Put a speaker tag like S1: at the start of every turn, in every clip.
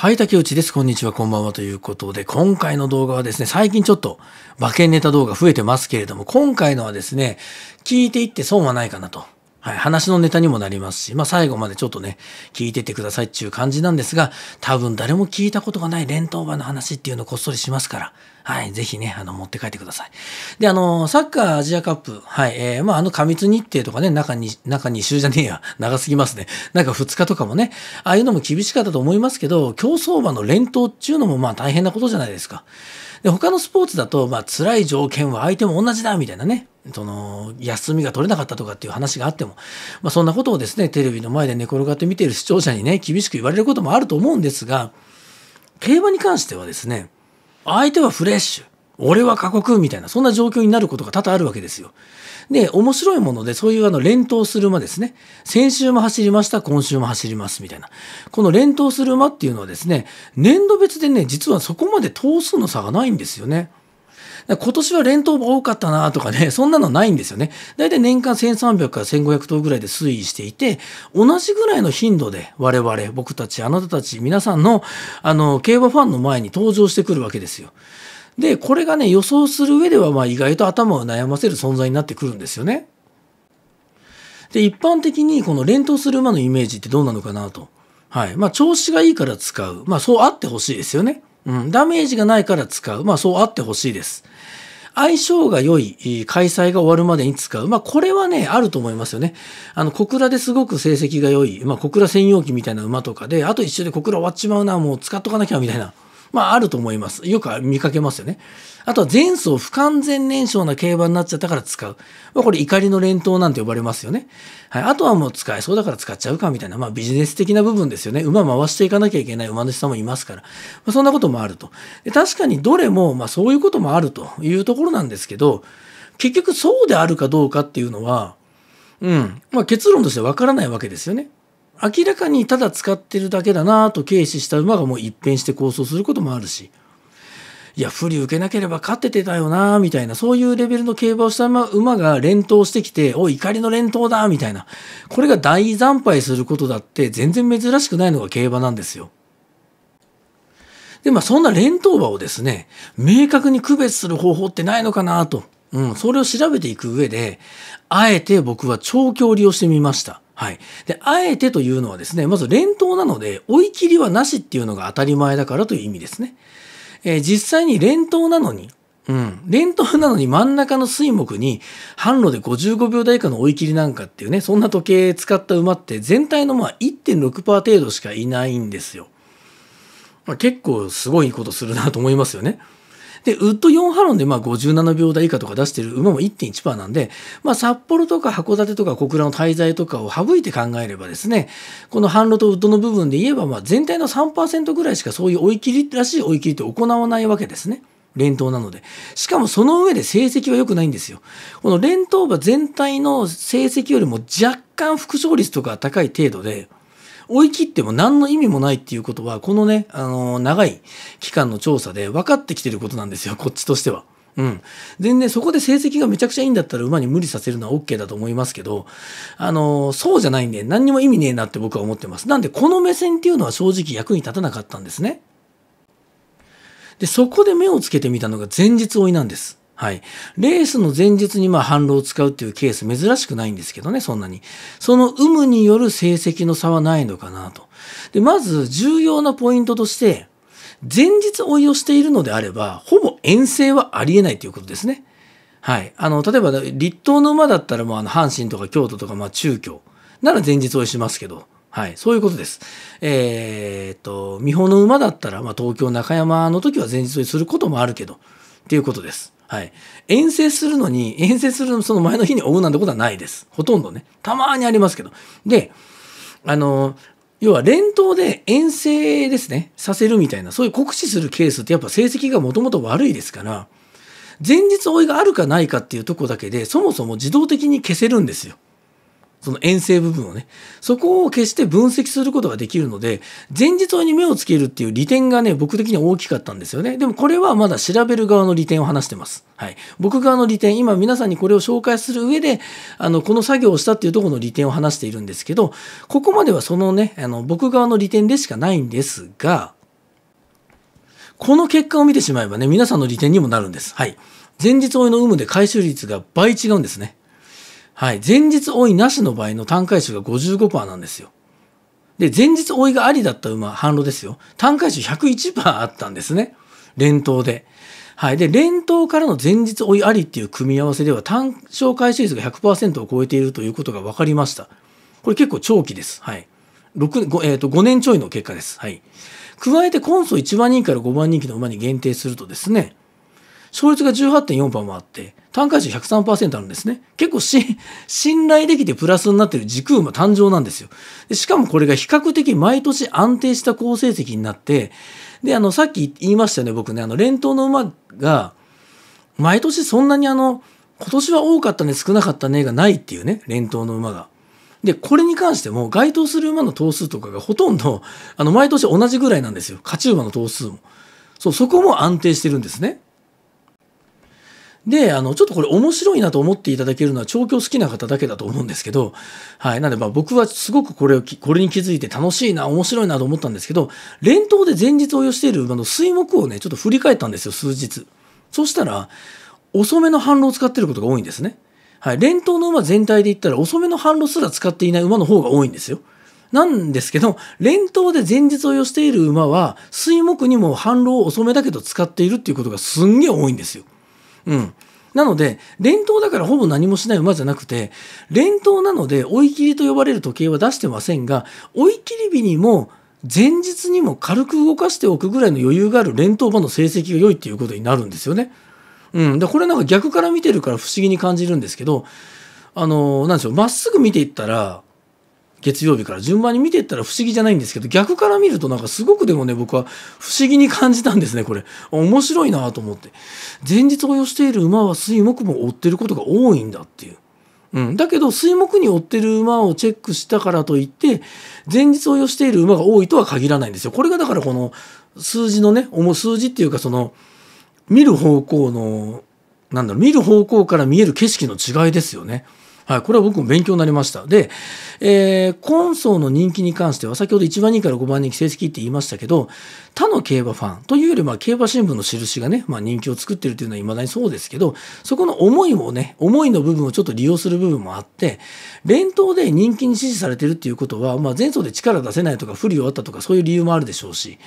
S1: はい、竹内です。こんにちは、こんばんはということで、今回の動画はですね、最近ちょっと馬券ネタ動画増えてますけれども、今回のはですね、聞いていって損はないかなと。はい、話のネタにもなりますし、まあ、最後までちょっとね、聞いててくださいっていう感じなんですが、多分誰も聞いたことがない連投馬の話っていうのをこっそりしますから、はい、ぜひね、あの、持って帰ってください。で、あの、サッカーアジアカップ、はい、えー、まあ、あの過密日程とかね、中に、中2週じゃねえや、長すぎますね。なんか2日とかもね、ああいうのも厳しかったと思いますけど、競走馬の連投っていうのもまあ大変なことじゃないですか。で、他のスポーツだと、まあ、辛い条件は相手も同じだ、みたいなね。その、休みが取れなかったとかっていう話があっても、まあ、そんなことをですね、テレビの前で寝転がって見ている視聴者にね、厳しく言われることもあると思うんですが、競馬に関してはですね、相手はフレッシュ、俺は過酷みたいな、そんな状況になることが多々あるわけですよ。で、面白いもので、そういうあの連投する馬ですね。先週も走りました、今週も走りますみたいな。この連投する馬っていうのはですね、年度別でね、実はそこまで頭数の差がないんですよね。今年は連投馬多かったなとかね、そんなのないんですよね。だいたい年間1300から1500頭ぐらいで推移していて、同じぐらいの頻度で我々、僕たち、あなたたち、皆さんの、あの、競馬ファンの前に登場してくるわけですよ。で、これがね、予想する上では、まあ、意外と頭を悩ませる存在になってくるんですよね。で、一般的にこの連投する馬のイメージってどうなのかなと。はい。まあ、調子がいいから使う。まあ、そうあってほしいですよね。うん。ダメージがないから使う。まあ、そうあってほしいです。相性が良い、開催が終わるまでに使う。まあ、これはね、あると思いますよね。あの、小倉ですごく成績が良い、まあ、小倉専用機みたいな馬とかで、あと一緒で小倉終わっちまうな、もう使っとかなきゃ、みたいな。まあ、あると思います。よく見かけますよね。あとは前走不完全燃焼な競馬になっちゃったから使う。まあ、これ怒りの連投なんて呼ばれますよね。はい。あとはもう使えそうだから使っちゃうかみたいな、まあビジネス的な部分ですよね。馬回していかなきゃいけない馬主さんもいますから。まあ、そんなこともあると。で確かにどれも、まあそういうこともあるというところなんですけど、結局そうであるかどうかっていうのは、うん。まあ結論としてわからないわけですよね。明らかにただ使ってるだけだなと軽視した馬がもう一変して構想することもあるしいや不利受けなければ勝っててたよなみたいなそういうレベルの競馬をした馬が連投してきておい怒りの連投だみたいなこれが大惨敗することだって全然珍しくないのが競馬なんですよ。でまあそんな連投馬をですね明確に区別する方法ってないのかなと、うん、それを調べていく上であえて僕は調教利をしてみました。はい。で、あえてというのはですね、まず連投なので、追い切りはなしっていうのが当たり前だからという意味ですね。えー、実際に連投なのに、うん。連投なのに真ん中の水木に、販路で55秒台以下の追い切りなんかっていうね、そんな時計使った馬って全体のまあ1.6%程度しかいないんですよ。まあ、結構すごいことするなと思いますよね。で、ウッド4波論でまあ57秒台以下とか出してる馬も1.1%なんで、まあ札幌とか函館とか小倉の滞在とかを省いて考えればですね、この販路とウッドの部分で言えば、まあ全体の3%ぐらいしかそういう追い切りらしい追い切りって行わないわけですね。連投なので。しかもその上で成績は良くないんですよ。この連投馬全体の成績よりも若干副勝率とか高い程度で、追い切っても何の意味もないっていうことは、このね、あの、長い期間の調査で分かってきてることなんですよ、こっちとしては。うん。全然そこで成績がめちゃくちゃいいんだったら馬に無理させるのは OK だと思いますけど、あの、そうじゃないんで何にも意味ねえなって僕は思ってます。なんでこの目線っていうのは正直役に立たなかったんですね。で、そこで目をつけてみたのが前日追いなんです。はい。レースの前日にまあ反論を使うっていうケース珍しくないんですけどね、そんなに。その有無による成績の差はないのかなと。で、まず重要なポイントとして、前日追いをしているのであれば、ほぼ遠征はありえないということですね。はい。あの、例えば、立東の馬だったらもうあの、阪神とか京都とかまあ中京なら前日追いしますけど、はい、そういうことです。えー、っと、美穂の馬だったら、まあ、東京中山の時は前日にすることもあるけど、っていうことです。はい。遠征するのに、遠征するその前の日に追うなんてことはないです。ほとんどね。たまにありますけど。で、あの、要は連投で遠征ですね、させるみたいな、そういう酷使するケースってやっぱ成績がもともと悪いですから、前日追いがあるかないかっていうとこだけで、そもそも自動的に消せるんですよ。その遠征部分をね。そこを決して分析することができるので、前日に目をつけるっていう利点がね、僕的には大きかったんですよね。でもこれはまだ調べる側の利点を話してます。はい。僕側の利点、今皆さんにこれを紹介する上で、あの、この作業をしたっていうところの利点を話しているんですけど、ここまではそのね、あの、僕側の利点でしかないんですが、この結果を見てしまえばね、皆さんの利点にもなるんです。はい。前日追いの有無で回収率が倍違うんですね。はい、前日追いなしの場合の単回収が55%なんですよ。で、前日追いがありだった馬、反路ですよ。単回収101%あったんですね。連投で。はい。で、連投からの前日追いありっていう組み合わせでは単勝回収率が100%を超えているということが分かりました。これ結構長期です。はい。6 5, えー、と5年ちょいの結果です。はい。加えて、コンソ1番人気から5番人気の馬に限定するとですね、勝率が18.4%もあって、単価比103%あるんですね。結構信頼できてプラスになってる時空馬誕生なんですよで。しかもこれが比較的毎年安定した好成績になって、で、あの、さっき言いましたよね、僕ね、あの、連投の馬が、毎年そんなにあの、今年は多かったね、少なかったねがないっていうね、連投の馬が。で、これに関しても、該当する馬の頭数とかがほとんど、あの、毎年同じぐらいなんですよ。勝ち馬の頭数も。そう、そこも安定してるんですね。で、あの、ちょっとこれ面白いなと思っていただけるのは調教好きな方だけだと思うんですけど、はい。なので、まあ僕はすごくこれを、これに気づいて楽しいな、面白いなと思ったんですけど、連投で前日を要している馬の水木をね、ちょっと振り返ったんですよ、数日。そしたら、遅めの反路を使ってることが多いんですね。はい。連投の馬全体で言ったら遅めの反路すら使っていない馬の方が多いんですよ。なんですけど、連投で前日を要している馬は、水木にも反路を遅めだけど使っているっていうことがすんげえ多いんですよ。うん。なので、連投だからほぼ何もしない馬じゃなくて、連投なので追い切りと呼ばれる時計は出してませんが、追い切り日にも前日にも軽く動かしておくぐらいの余裕がある連投馬の成績が良いっていうことになるんですよね。うん。で、これなんか逆から見てるから不思議に感じるんですけど、あのー、なんでしょう、まっすぐ見ていったら、月曜日から順番に見ていったら不思議じゃないんですけど逆から見るとなんかすごくでもね僕は不思議に感じたんですねこれ面白いなと思って前日を要している馬は水木も追ってることが多いんだっていう、うん、だけど水木に追ってる馬をチェックしたからといって前日を要している馬が多いとは限らないんですよこれがだからこの数字のね数字っていうかその見る方向のなんだろう見る方向から見える景色の違いですよね。はい、これは僕も勉強になりました。で、えー、今層の人気に関しては、先ほど1番人から5番人気成績って言いましたけど、他の競馬ファンというよりあ、競馬新聞の印がね、まあ、人気を作ってるというのは未だにそうですけど、そこの思いをね、思いの部分をちょっと利用する部分もあって、連投で人気に支持されてるっていうことは、まあ、前走で力出せないとか、不利をあったとか、そういう理由もあるでしょうし、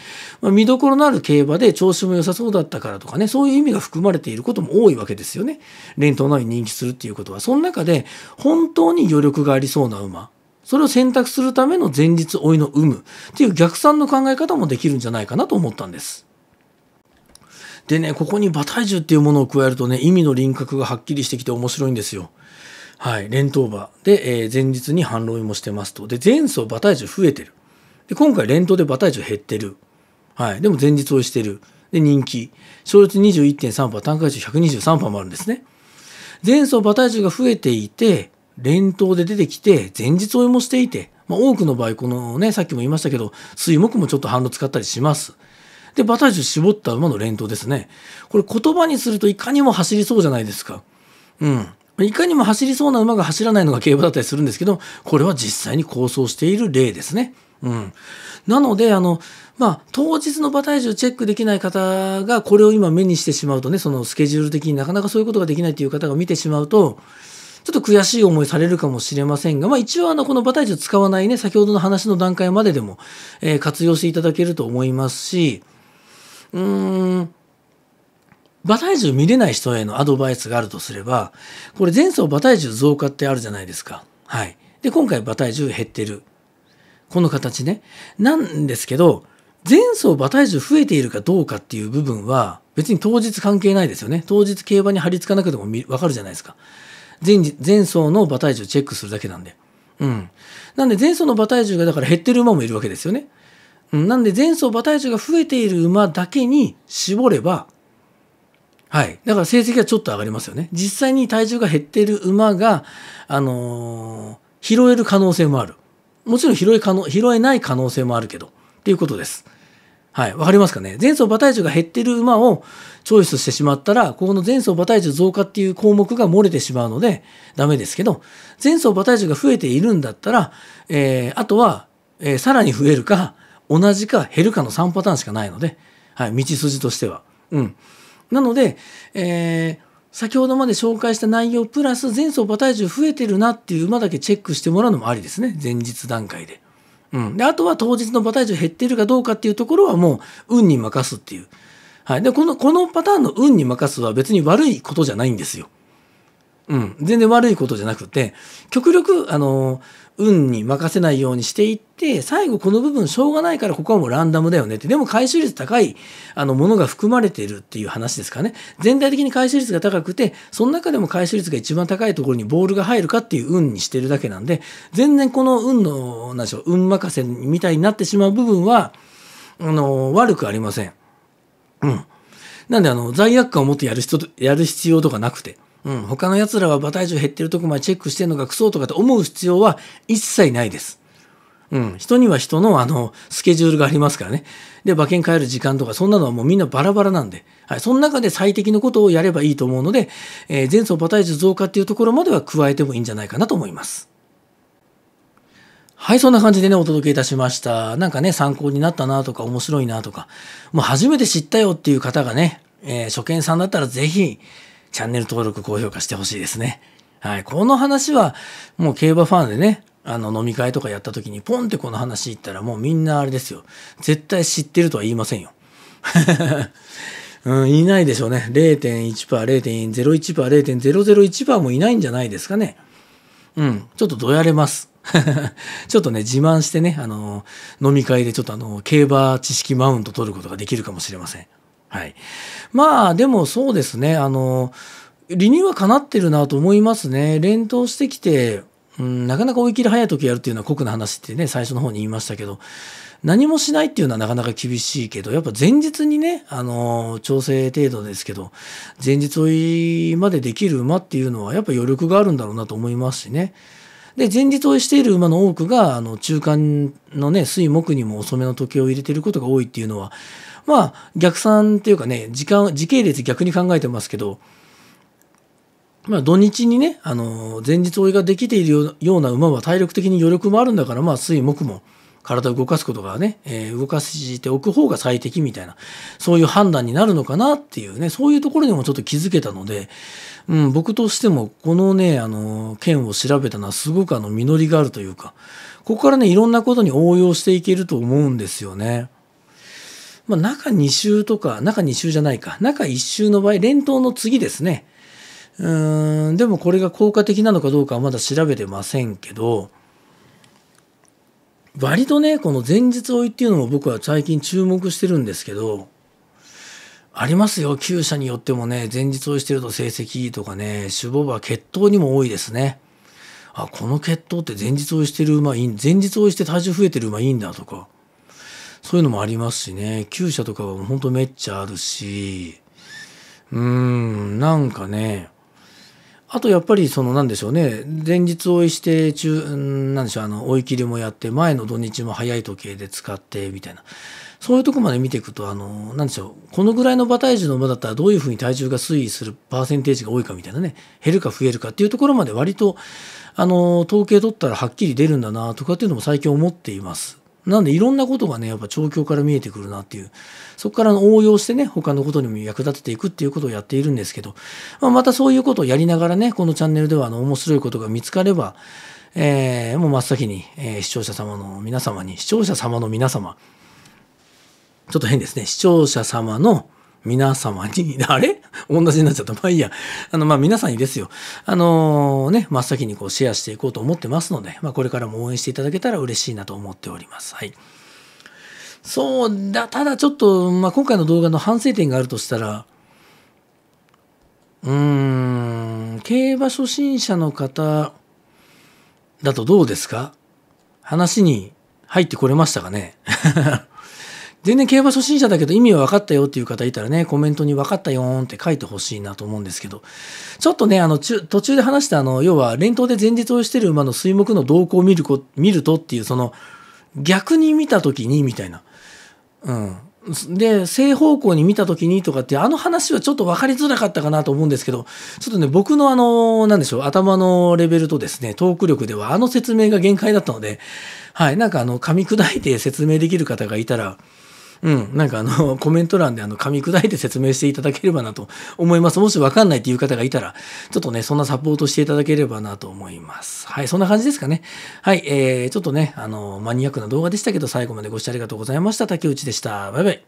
S1: まあ、見どころのある競馬で調子も良さそうだったからとかね、そういう意味が含まれていることも多いわけですよね。連投なのに人気するっていうことは。その中で、本当に余力がありそうな馬それを選択するための前日追いの有無っていう逆算の考え方もできるんじゃないかなと思ったんです。でね、ここに馬体重っていうものを加えるとね、意味の輪郭がはっきりしてきて面白いんですよ。はい、連投馬で、えー、前日に反論もしてますと。で、前走馬体重増えてる。で、今回連投で馬体重減ってる。はい、でも前日追いしてる。で、人気。勝率21.3%、単価値123%もあるんですね。前走馬体重が増えていて連投で出てきて前日追いもしていて、まあ、多くの場合このねさっきも言いましたけど水木もちょっと反路使ったりします。で馬体重絞った馬の連投ですねこれ言葉にするといかにも走りそうじゃないですか。うんいかにも走りそうな馬が走らないのが競馬だったりするんですけどこれは実際に構想している例ですね。うん、なのであの、まあ、当日の馬体重チェックできない方がこれを今目にしてしまうとねそのスケジュール的になかなかそういうことができないという方が見てしまうとちょっと悔しい思いされるかもしれませんが、まあ、一応あのこの馬体重使わないね先ほどの話の段階まででも、えー、活用していただけると思いますしうーん馬体重見れない人へのアドバイスがあるとすればこれ前走馬体重増加ってあるじゃないですか。はい、で今回馬体重減ってる。この形ね。なんですけど、前走馬体重増えているかどうかっていう部分は、別に当日関係ないですよね。当日競馬に張り付かなくてもわかるじゃないですか。前前走の馬体重チェックするだけなんで。うん。なんで前走の馬体重がだから減ってる馬もいるわけですよね。うん、なんで前走馬体重が増えている馬だけに絞れば、はい。だから成績がちょっと上がりますよね。実際に体重が減ってる馬が、あのー、拾える可能性もある。もちろん拾え可能拾えない可能性もあるけどっていうことです。はい、わかりますかね前走馬体重が減ってる馬をチョイスしてしまったら、ここの前走馬体重増加っていう項目が漏れてしまうので、ダメですけど、前走馬体重が増えているんだったら、えー、あとは、えー、さらに増えるか、同じか減るかの3パターンしかないので、はい、道筋としては。うん。なので、えー先ほどまで紹介した内容プラス前走馬体重増えてるなっていう馬だけチェックしてもらうのもありですね前日段階で,、うん、であとは当日の馬体重減ってるかどうかっていうところはもう運に任すっていう、はい、でこのこのパターンの運に任すは別に悪いことじゃないんですようん、全然悪いことじゃなくて極力あの運に任せないようにしていって最後この部分しょうがないからここはもうランダムだよねってでも回収率高いあのものが含まれているっていう話ですかね全体的に回収率が高くてその中でも回収率が一番高いところにボールが入るかっていう運にしてるだけなんで全然この運の何でしょう運任せみたいになってしまう部分はあの悪くありません。うん、なんであの罪悪感を持ってやる人やる必要とかなくて。うん、他の奴らは馬体重減ってるとこまでチェックしてんのがクソとかって思う必要は一切ないです。うん、人には人のあのスケジュールがありますからね。で、馬券買える時間とか、そんなのはもうみんなバラバラなんで、はい、その中で最適のことをやればいいと思うので、えー、前走馬体重増加っていうところまでは加えてもいいんじゃないかなと思います。はい、そんな感じでね、お届けいたしました。なんかね、参考になったなとか、面白いなとか、もう初めて知ったよっていう方がね、えー、初見さんだったらぜひ、チャンネル登録、高評価してほしいですね。はい。この話は、もう競馬ファンでね、あの、飲み会とかやった時に、ポンってこの話言ったら、もうみんなあれですよ。絶対知ってるとは言いませんよ。うん、いないでしょうね。0.1%、0.01%、0.001%もいないんじゃないですかね。うん、ちょっとどやれます。ちょっとね、自慢してね、あの、飲み会でちょっとあの、競馬知識マウント取ることができるかもしれません。はい。まあ、でもそうですね。あの、理にはかなってるなと思いますね。連投してきて、うん、なかなか追い切り早い時やるっていうのは酷な話ってね、最初の方に言いましたけど、何もしないっていうのはなかなか厳しいけど、やっぱ前日にね、あの調整程度ですけど、前日追いまでできる馬っていうのは、やっぱ余力があるんだろうなと思いますしね。で、前日追いしている馬の多くが、あの、中間のね、水木にも遅めの時計を入れてることが多いっていうのは、まあ逆算っていうかね時間時系列逆に考えてますけどまあ土日にねあの前日追いができているような馬は体力的に余力もあるんだからまあ水木も体を動かすことがね、えー、動かしておく方が最適みたいなそういう判断になるのかなっていうねそういうところにもちょっと気づけたので、うん、僕としてもこのねあの件を調べたのはすごくあの実りがあるというかここからねいろんなことに応用していけると思うんですよね。まあ、中2週とか、中2週じゃないか、中1週の場合、連投の次ですね。うーん、でもこれが効果的なのかどうかはまだ調べてませんけど、割とね、この前日追いっていうのも僕は最近注目してるんですけど、ありますよ、厩舎によってもね、前日追いしてると成績とかね、守護は血統にも多いですね。あ、この血統って前日追いしてる馬いい、前日追いして体重増えてる馬いいんだとか、そういうのもありますしね、厩舎とかはほんとめっちゃあるし、うーん、なんかね、あとやっぱりそのなんでしょうね、前日追いして中、なんでしょう、あの、追い切りもやって、前の土日も早い時計で使って、みたいな。そういうとこまで見ていくと、あの、なんでしょう、このぐらいの馬体重の馬だったらどういうふうに体重が推移するパーセンテージが多いかみたいなね、減るか増えるかっていうところまで割と、あの、統計取ったらはっきり出るんだなとかっていうのも最近思っています。なんでいろんなことがね、やっぱ調教から見えてくるなっていう、そこから応用してね、他のことにも役立てていくっていうことをやっているんですけど、まあ、またそういうことをやりながらね、このチャンネルではあの面白いことが見つかれば、えー、もう真っ先に、えー、視聴者様の皆様に、視聴者様の皆様、ちょっと変ですね、視聴者様の皆様に、あれ同じになっちゃった。まあいいや。あの、まあ皆さんにですよ。あのー、ね、真っ先にこうシェアしていこうと思ってますので、まあこれからも応援していただけたら嬉しいなと思っております。はい。そうだ、ただちょっと、まあ今回の動画の反省点があるとしたら、うーん、競馬初心者の方だとどうですか話に入ってこれましたかね 全然競馬初心者だけど意味は分かったよっていう方いたらね、コメントに分かったよーんって書いてほしいなと思うんですけど、ちょっとね、あの、途中で話したあの、要は連投で前日をしてる馬の水木の動向を見るこ、見るとっていう、その、逆に見た時にみたいな。うん。で、正方向に見た時にとかって、あの話はちょっと分かりづらかったかなと思うんですけど、ちょっとね、僕のあの、なんでしょう、頭のレベルとですね、トーク力ではあの説明が限界だったので、はい、なんかあの、噛み砕いて説明できる方がいたら、うん、なんかあの、コメント欄であの、噛み砕いて説明していただければなと思います。もしわかんないっていう方がいたら、ちょっとね、そんなサポートしていただければなと思います。はい、そんな感じですかね。はい、えー、ちょっとね、あの、マニアックな動画でしたけど、最後までご視聴ありがとうございました。竹内でした。バイバイ。